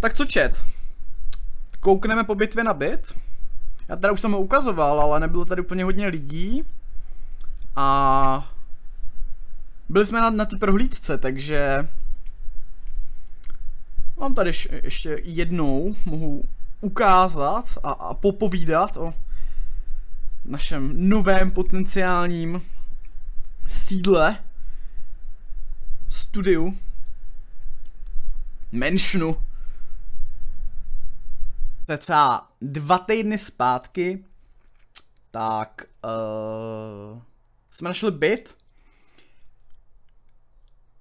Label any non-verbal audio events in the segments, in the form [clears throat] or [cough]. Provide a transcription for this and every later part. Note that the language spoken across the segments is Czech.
Tak co čet? Koukneme po bitvě na bit? Já teda už jsem ho ukazoval, ale nebylo tady úplně hodně lidí. A byli jsme na, na té prohlídce, takže vám tady ještě jednou mohu ukázat a, a popovídat o našem novém potenciálním sídle, studiu, menšinu, cca dva týdny zpátky, tak uh, jsme našli byt,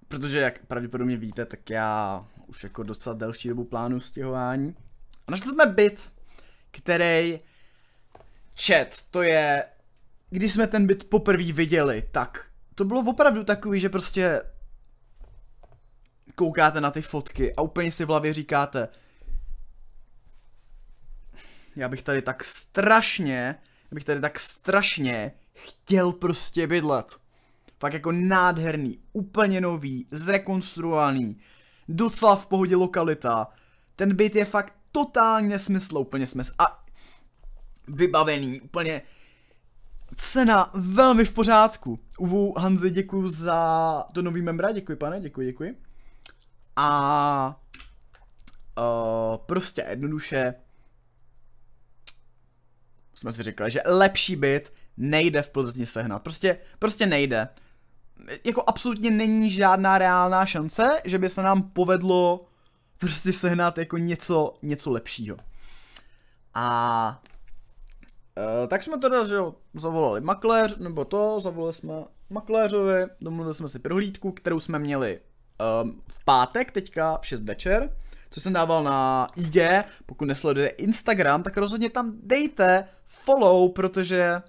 protože jak pravděpodobně víte, tak já už jako docela delší dobu plánu stěhování. A našli jsme byt, který chat, to je, když jsme ten byt poprvé viděli, tak to bylo opravdu takový, že prostě koukáte na ty fotky a úplně si v hlavě říkáte, já bych tady tak strašně, já bych tady tak strašně chtěl prostě bydlet. Fakt jako nádherný, úplně nový, zrekonstruovaný, docela v pohodě lokalita. Ten byt je fakt totálně úplně smysl a vybavený, úplně cena velmi v pořádku. Uvu Hanzi děkuji za to nový membra, děkuji pane, děkuji, děkuji. A uh, prostě jednoduše jsme si říkali, že lepší byt nejde v Plzni sehnat. Prostě, prostě nejde. Jako absolutně není žádná reálná šance, že by se nám povedlo prostě sehnat jako něco, něco lepšího. A e, tak jsme teda, že zavolali makléř, nebo to, zavolali jsme makléřovi, domluvili jsme si prohlídku, kterou jsme měli um, v pátek, teďka v 6 večer, co jsem dával na IG, pokud nesledujete Instagram, tak rozhodně tam dejte follow, protože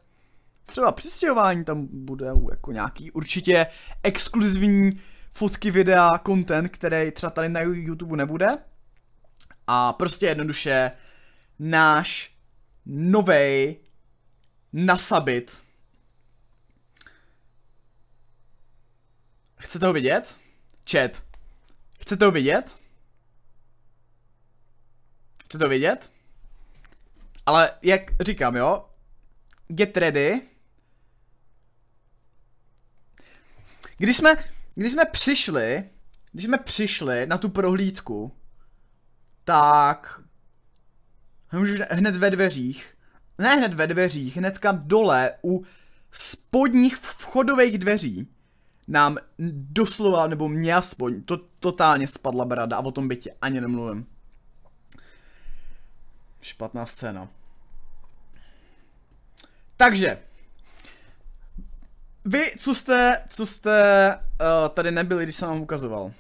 třeba přistěhování tam bude jako nějaký určitě exkluzivní fotky, videa, content, který třeba tady na YouTube nebude. A prostě jednoduše náš novej nasabit. Chcete ho vidět? Chat. Chcete ho vidět? Chcete ho vidět? Ale jak říkám, jo, get ready. Když jsme, když jsme přišli, když jsme přišli na tu prohlídku, tak hned ve dveřích, ne hned ve dveřích, hnedka dole u spodních vchodových dveří nám doslova, nebo mě aspoň, to totálně spadla brada a o tom bytě ani nemluvím. Špatná scéna. Takže, vy, co jste, co jste uh, tady nebyli, když jsem vám ukazoval. Uh,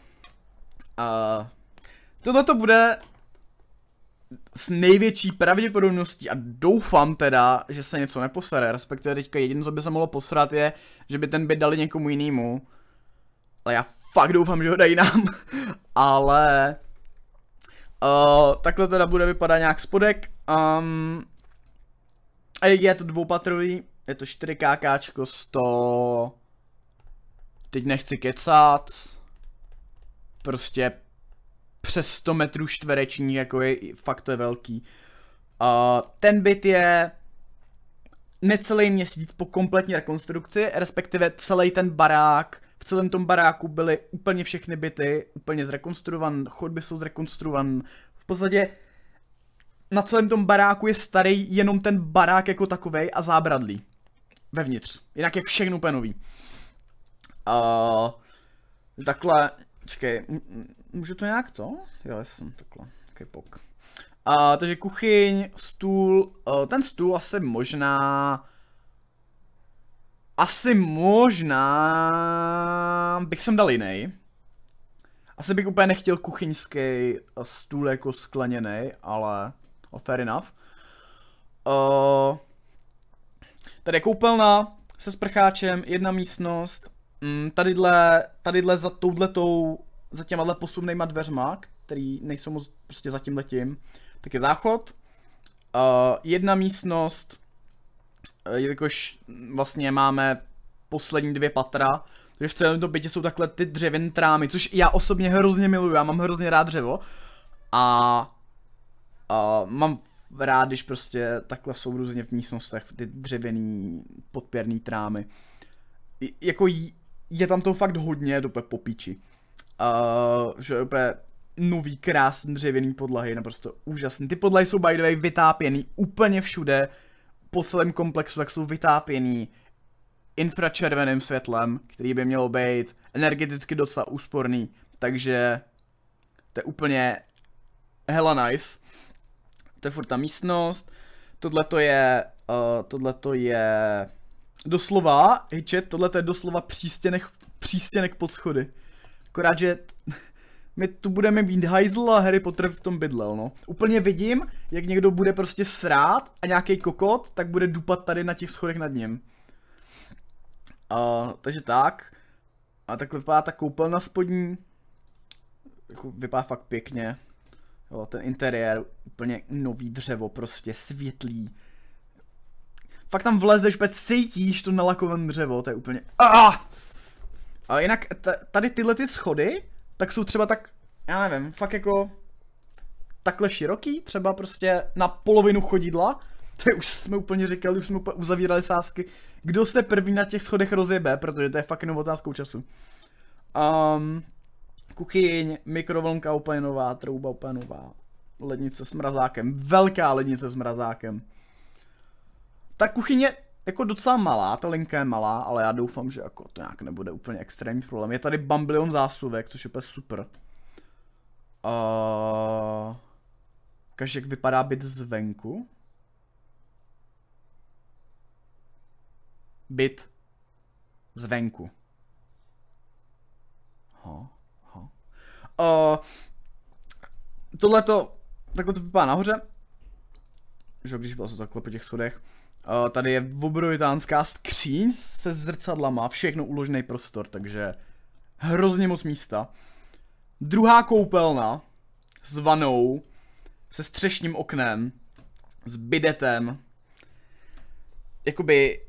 Tohle to bude s největší pravděpodobností a doufám teda, že se něco neposere, respektive teďka jediné, co by se mohlo posrat je, že by ten byt dali někomu jinému. Ale já fakt doufám, že ho dají nám. [laughs] Ale... Uh, takhle teda bude vypadat nějak spodek. Um, je to dvoupatrový, je to 4KK 100... Teď nechci kecat. Prostě přes 100 metrů čtverečních, jako je, fakt to je velký. Uh, ten byt je necelý měsíc po kompletní rekonstrukci, respektive celý ten barák, v celém tom baráku byly úplně všechny byty, úplně zrekonstruovan, chodby jsou zrekonstruovan, v podstatě na celém tom baráku je starý jenom ten barák jako takovej a zábradlí. Vevnitř. Jinak je všechno úplně nový. Uh, takhle, čekej, můžu to nějak to? Jo, jsem takhle, takový pok. Uh, takže kuchyň, stůl, uh, ten stůl asi možná... Asi možná bych sem dal jiný. Asi bych úplně nechtěl kuchyňský stůl jako skleněný, ale... Oh, fair enough. Uh, tady je koupelna se sprcháčem, jedna místnost. Mm, tadyhle, tadyhle za touhletou, za těma posunejma dveřma, který nejsou moc prostě za tím letím, tak je záchod. Uh, jedna místnost, uh, jelikož vlastně máme poslední dvě patra, takže v celém tom bytě jsou takhle ty dřevěné trámy, což já osobně hrozně miluju, já mám hrozně rád dřevo. A Uh, mám rád, když prostě takhle jsou různě v místnostech ty dřevěný podpěrný trámy. I, jako je tam to fakt hodně do popíči. Uh, že úplně nový krásný dřevěný podlahy, naprosto úžasný. Ty podlahy jsou by the way vytápěný úplně všude, po celém komplexu, tak jsou vytápěný infračerveným světlem, který by mělo být energeticky docela úsporný, takže to je úplně hella nice. To je furt ta místnost. Tohle to je, uh, tohle to je doslova, hej chat, tohle je doslova přístěnek, přístěnek pod schody. Akorát, že [laughs] my tu budeme být hajzl a Harry Potter v tom bydlel, no. Úplně vidím, jak někdo bude prostě srát a nějaký kokot, tak bude dupat tady na těch schodech nad ním. Uh, takže tak. A takhle vypadá ta koupelna spodní. Jako vypadá fakt pěkně. Jo, ten interiér, úplně nový dřevo, prostě světlý. Fakt tam vlezeš, úplně cítíš to nalakované dřevo, to je úplně... Ah! A jinak tady tyhle ty schody, tak jsou třeba tak, já nevím, fakt jako takhle široký, třeba prostě na polovinu chodidla. To už jsme úplně říkali, už jsme úplně uzavírali sázky, kdo se první na těch schodech rozjebe, protože to je fakt jenom otázkou času. Um, kuchyň, mikrovlnka úplně nová, trouba úplně nová, lednice s mrazákem, velká lednice s mrazákem. Ta kuchyně jako docela malá, ta linka je malá, ale já doufám, že jako to nějak nebude úplně extrémní problém. Je tady bambilion zásuvek, což je úplně super. Uh, jak vypadá byt zvenku. Byt zvenku. Uh, Tohle to, takhle to vypadá nahoře. Že když to takhle po těch schodech. Uh, tady je obrovitánská skříň se zrcadlama, všechno uložený prostor, takže hrozně moc místa. Druhá koupelna s vanou, se střešním oknem, s bidetem. Jakoby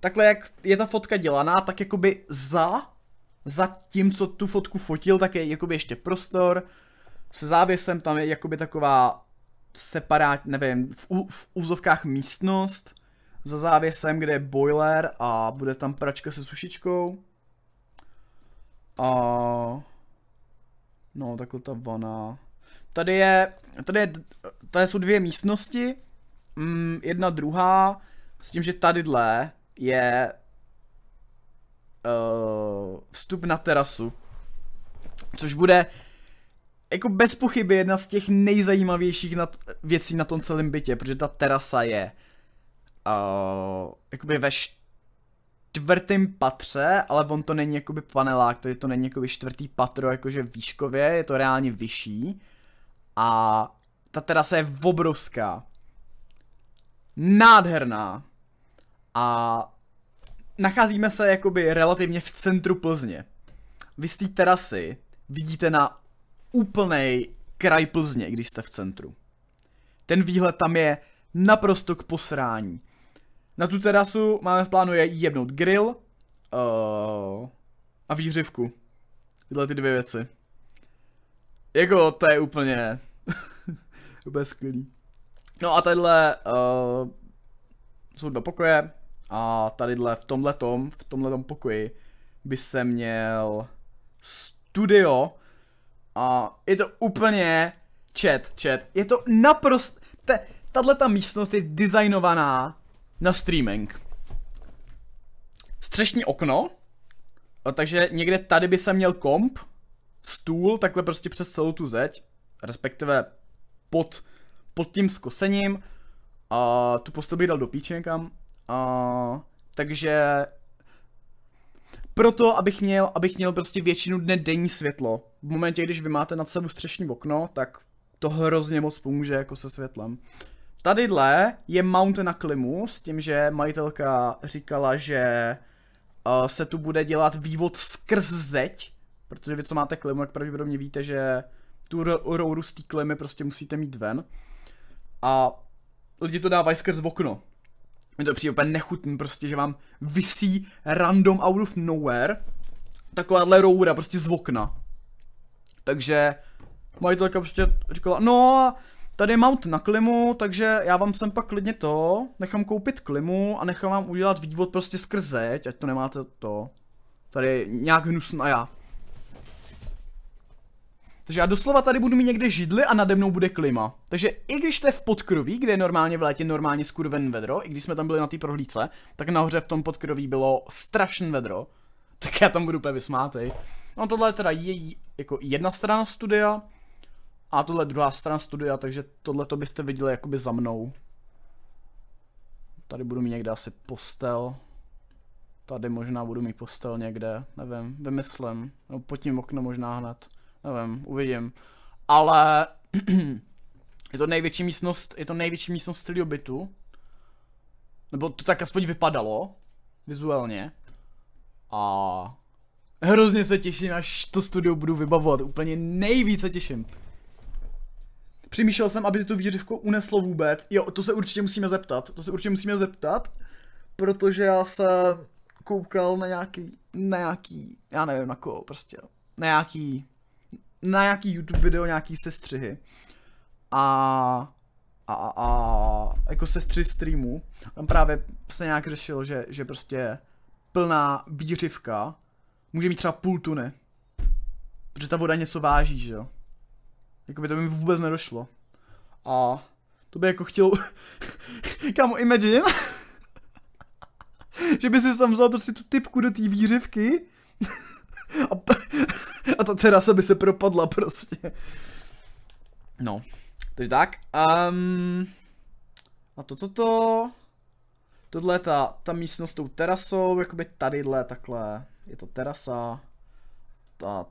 takhle jak je ta fotka dělaná, tak jakoby za za tím, co tu fotku fotil, tak je jakoby ještě prostor. Se závěsem tam je jakoby taková separát, nevím, v, v úzovkách místnost. Za závěsem, kde je boiler a bude tam pračka se sušičkou. A... No, takhle ta vana. Tady je, tady, je, tady jsou dvě místnosti. Mm, jedna druhá, s tím, že tadyhle je uh, vstup na terasu, což bude jako bez pochyby jedna z těch nejzajímavějších nad, věcí na tom celém bytě, protože ta terasa je uh, jakoby ve čtvrtém patře, ale on to není jakoby panelák, to je to není jakoby čtvrtý patro jakože výškově, je to reálně vyšší a ta terasa je obrovská, nádherná a nacházíme se jakoby relativně v centru Plzně. Vy z té terasy vidíte na úplný kraj Plzně, když jste v centru. Ten výhled tam je naprosto k posrání. Na tu terasu máme v plánu jebnout grill uh, a výřivku. Tyhle ty dvě věci. Jako to je úplně... [laughs] úplně skvělý. No a tadyhle uh, jsou dva pokoje, a tadyhle v tomhletom, v tomhletom pokoji by se měl studio a je to úplně chat, chat. Je to naprosto, tahle ta místnost je designovaná na streaming. Střešní okno, takže někde tady by se měl komp, stůl, takhle prostě přes celou tu zeď, respektive pod, pod tím skosením a tu postel bych dal do píče někam Uh, takže proto, abych měl, abych měl prostě většinu dne denní světlo. V momentě, když vy máte nad sebou střešní okno, tak to hrozně moc pomůže jako se světlem. Tadyhle je mount na klimu s tím, že majitelka říkala, že uh, se tu bude dělat vývod skrz zeď, protože vy, co máte klimu, tak pravděpodobně víte, že tu rouru z té klimy prostě musíte mít ven. A lidi to dávají skrz okno, mi to přijde úplně nechutný, prostě, že vám vysí random out of nowhere takováhle roura prostě z okna. Takže majitelka prostě říkala, no tady je mount na klimu, takže já vám sem pak klidně to, nechám koupit klimu a nechám vám udělat vývod prostě skrze, ať to nemáte to. Tady nějak a já. Takže já doslova tady budu mít někde židli a nade mnou bude klima. Takže i když to je v podkroví, kde je normálně v létě normálně skurven vedro, i když jsme tam byli na té prohlídce, tak nahoře v tom podkroví bylo strašné vedro. Tak já tam budu úplně vysmátej. No tohle je teda její jako jedna strana studia a tohle je druhá strana studia, takže tohle to byste viděli jakoby za mnou. Tady budu mít někde asi postel. Tady možná budu mít postel někde, nevím, vymyslím. No pod tím okno možná hned. Nevím, uvidím. Ale [clears throat] je to největší místnost, je to největší místnost celého bytu. Nebo to tak aspoň vypadalo, vizuálně. A hrozně se těším, až to studio budu vybavovat, úplně nejvíce těším. Přemýšlel jsem, aby tu výřivku uneslo vůbec. Jo, to se určitě musíme zeptat. To se určitě musíme zeptat, protože já se koukal na nějaký, na nějaký, já nevím na koho prostě, na nějaký na nějaký YouTube video, nějaký sestřihy. A a, a, a jako sestři streamů. Tam právě se nějak řešilo, že, že prostě plná výřivka může mít třeba půl tuny. Protože ta voda něco váží, že jo. Jakoby to by mi vůbec nedošlo. A to by jako chtěl... [laughs] Kámo, imagine? [laughs] že by si tam vzal prostě tu typku do té výřivky [laughs] a, ta terasa by se propadla prostě. No, takže tak. Um, a to, toto. To. Tohle je ta, ta místnost s tou terasou, jakoby tadyhle, takhle. Je to terasa. Ta,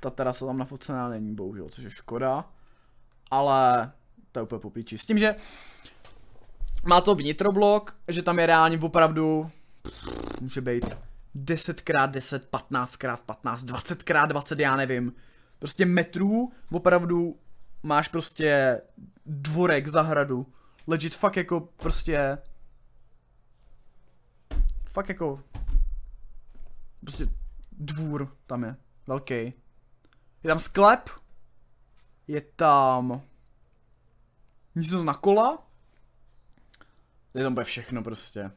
ta terasa tam nafocená není, bohužel, což je škoda. Ale to je úplně popíči. S tím, že má to vnitroblok, že tam je reálně opravdu, může být 10x10, 15x15, 20x20, já nevím. Prostě metrů, opravdu máš prostě dvorek, zahradu. Legit fakt jako prostě... Fakt jako... Prostě dvůr tam je, velký. Je tam sklep, je tam Nic na kola, je tam bude všechno prostě.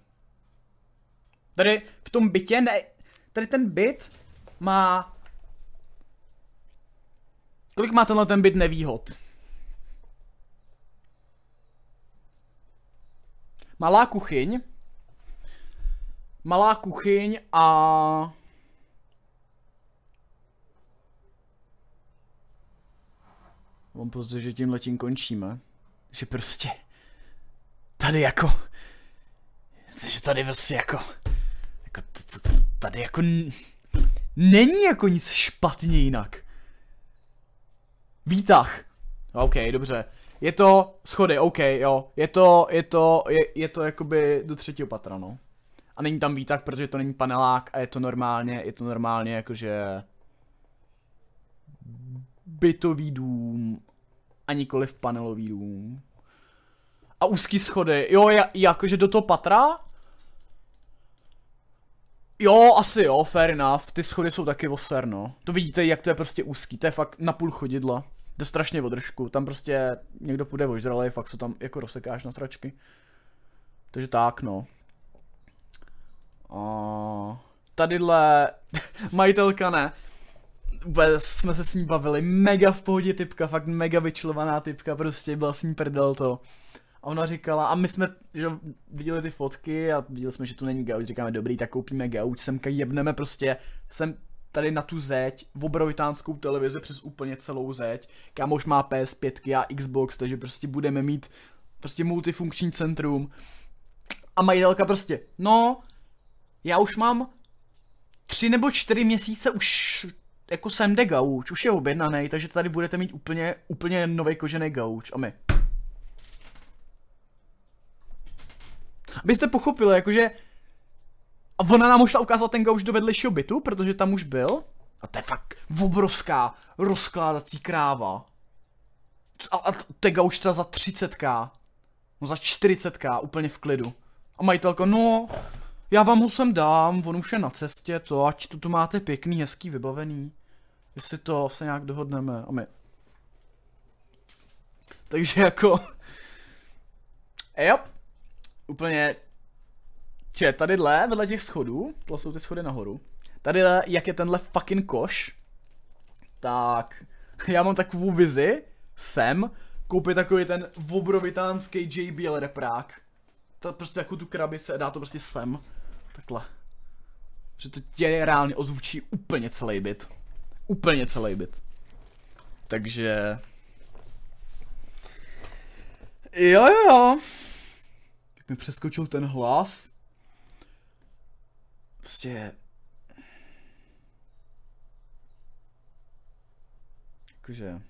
Tady v tom bytě ne... Tady ten byt má... Kolik má tenhle ten byt nevýhod? Malá kuchyň. Malá kuchyň a... Mám pozdě, že tím letím končíme. Že prostě... Tady jako... Že tady prostě jako tady jako není jako nic špatně jinak. Výtah. OK, dobře. Je to schody, OK, jo. Je to, je to, je, je to jakoby do třetího patra, no. A není tam výtah, protože to není panelák a je to normálně, je to normálně jakože bytový dům a nikoli v panelový dům. A úzký schody, jo, jakože do toho patra? Jo, asi jo, fair enough. Ty schody jsou taky voserno. no. To vidíte, jak to je prostě úzký, to je fakt na půl chodidla. To je strašně održku, tam prostě někdo půjde ožralej, fakt se tam jako rozsekáš na sračky. Takže tak, no. A tadyhle [laughs] majitelka ne. Vůbec jsme se s ní bavili, mega v pohodě typka, fakt mega vyčlovaná typka, prostě byla s ní prdel to. A ona říkala, a my jsme že viděli ty fotky a viděli jsme, že tu není gauč, říkáme dobrý, tak koupíme gauč, semka jebneme prostě, jsem tady na tu zeď, v obrovitánskou televizi přes úplně celou zeď, kámoš má PS5 a Xbox, takže prostě budeme mít prostě multifunkční centrum. A majitelka prostě, no, já už mám tři nebo čtyři měsíce už jako sem de gauč, už je objednaný, takže tady budete mít úplně, úplně nový kožený gauč. A my, Abyste pochopili, jakože... A ona nám už ukázala ten gauč do vedlejšího bytu, protože tam už byl. A no to je fakt obrovská rozkládací kráva. A, a ten gauč třeba za 30k. No za 40k, úplně v klidu. A majitelko, no, já vám ho sem dám, on už je na cestě, to ať tu, tu máte pěkný, hezký, vybavený. Jestli to se nějak dohodneme. A my. Takže jako... Yep úplně... Če, tadyhle, vedle těch schodů, to jsou ty schody nahoru, tady, jak je tenhle fucking koš, tak [laughs] já mám takovou vizi, sem, koupit takový ten obrovitánský JBL reprák. To prostě jako tu krabice dá to prostě sem. Takhle. Že to tě reálně ozvučí úplně celý byt. Úplně celý byt. Takže... Jo, jo, jo mi přeskočil ten hlas. Prostě... Jakože...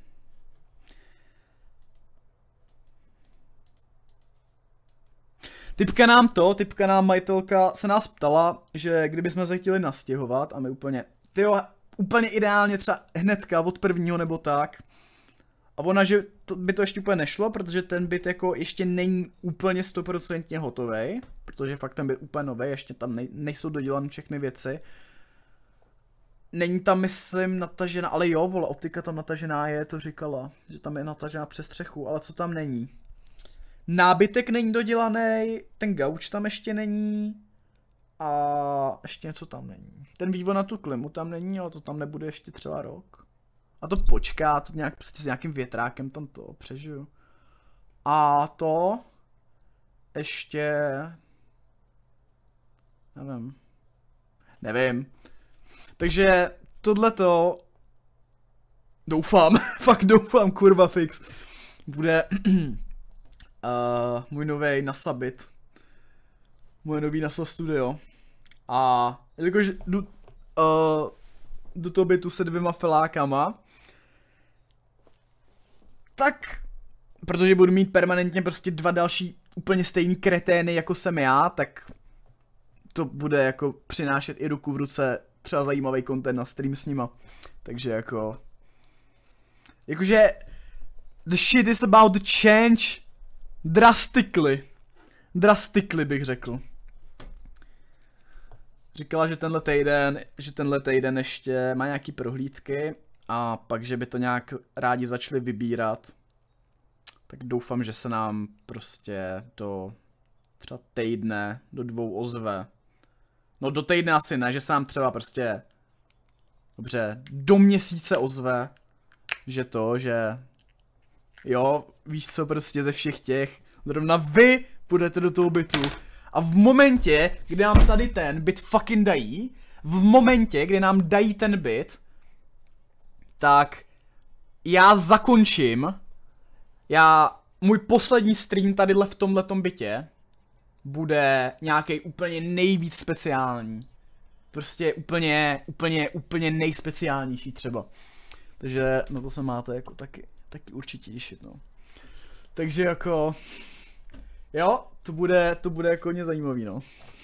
Typka nám to, typka nám majitelka se nás ptala, že kdyby jsme se chtěli nastěhovat a my úplně, ty jo, úplně ideálně třeba hnedka od prvního nebo tak, a ona, že to, by to ještě úplně nešlo, protože ten byt jako ještě není úplně stoprocentně hotový, protože fakt ten byt úplně nový, ještě tam nej, nejsou dodělané všechny věci. Není tam, myslím, natažená, ale jo, vole, optika tam natažená je, to říkala, že tam je natažená přes střechu, ale co tam není? Nábytek není dodělaný, ten gauč tam ještě není a ještě něco tam není. Ten vývoj na tu klimu tam není, ale to tam nebude ještě třeba rok. A to počká, to nějak prostě s nějakým větrákem tam to přežiju. A to ještě... Nevím. Nevím. Takže tohleto doufám, [laughs] fakt doufám, kurva fix, bude uh, [clears throat] můj nový nasabit. Moje nový NASA studio. A jelikož jdu, uh, do toho bytu se dvěma felákama, tak protože budu mít permanentně prostě dva další úplně stejný kretény, jako jsem já, tak to bude jako přinášet i ruku v ruce třeba zajímavý content na stream s nima. Takže jako... Jakože... The shit is about to change drastically. Drastically bych řekl. Říkala, že tenhle týden, že tenhle týden ještě má nějaký prohlídky, a pak, že by to nějak rádi začali vybírat, tak doufám, že se nám prostě do třeba týdne, do dvou ozve. No do týdne asi ne, že se nám třeba prostě, dobře, do měsíce ozve, že to, že jo, víš co, prostě ze všech těch, zrovna vy půjdete do toho bytu a v momentě, kdy nám tady ten byt fucking dají, v momentě, kdy nám dají ten byt, tak já zakončím, já, můj poslední stream tadyhle v tomhle bytě bude nějaký úplně nejvíc speciální. Prostě úplně, úplně, úplně nejspeciálnější třeba. Takže na to se máte jako taky, taky určitě těšit, no. Takže jako, jo, to bude, to bude jako mě zajímavý, no.